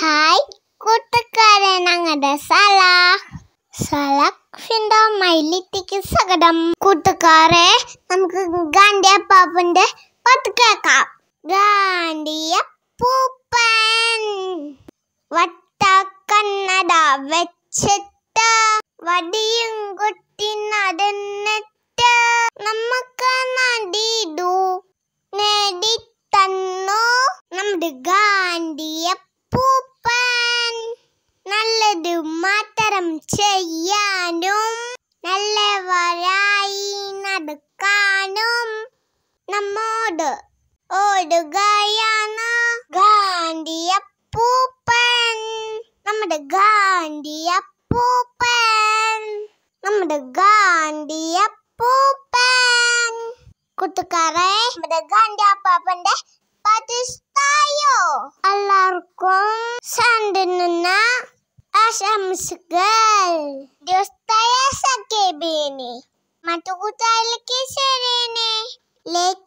Hi കൂട്ടുകാരെ ഞങ്ങളുടെ സല സലക് ഫിൻഡോ മൈലിറ്റിക്ക് സ്വാഗതം കൂട്ടുകാരെ നമുക്ക് ഗാന്ധിയ പാപ്പന്റെ പാട്ട് കേക്കാം ഗാന്ധിയ പൂപ്പൻ വട്ട കണ്ണട വെച്ചിട്ട് വടിയും കുട്ടി നടന്നിട്ട് നമുക്ക് നടിടു നേടി തന്നു നമ്മുടെ ഗാന്ധി പാലം ചെയ്യാനും നല്ലവരായി നടക്കാനും നമ്മോട് ഓടുകയാണ് ഗാന്ധിയപ്പൂപ്പൻ നമ്മുടെ ഗാന്ധിയപ്പൂപ്പൻ നമ്മുടെ ഗാന്ധിയപ്പൂപ്പൻ കൂട്ടുകാരെ നമ്മുടെ ഗാന്ധിയപ്പാപ്പന്റെ പതിഷ്ടായോ എല്ലാവർക്കും സണ്ടിനുന്ന Das am Skull. Das Taya Sakebene. Matukuta Lekisirene. Lekisirene.